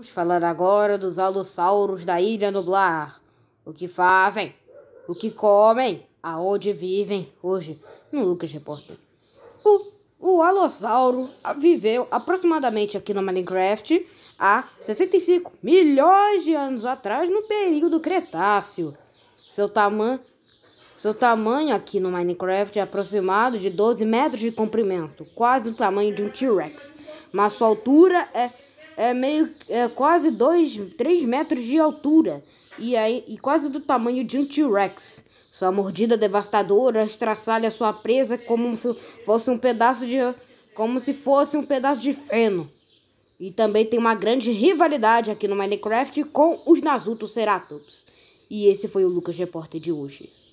Vamos falar agora dos alossauros da Ilha Nublar. O que fazem? O que comem? Aonde vivem hoje? No Lucas Repórter. O, o alossauro viveu aproximadamente aqui no Minecraft há 65 milhões de anos atrás, no período Cretáceo. Seu tamanho, seu tamanho aqui no Minecraft é aproximado de 12 metros de comprimento, quase o tamanho de um T-Rex, mas sua altura é é meio é quase 2, 3 metros de altura e, aí, e quase do tamanho de um T-Rex. Sua mordida devastadora estraçalha sua presa como se fosse um pedaço de como se fosse um pedaço de feno. E também tem uma grande rivalidade aqui no Minecraft com os Nasutoceratops Ceratops. E esse foi o Lucas Repórter de hoje.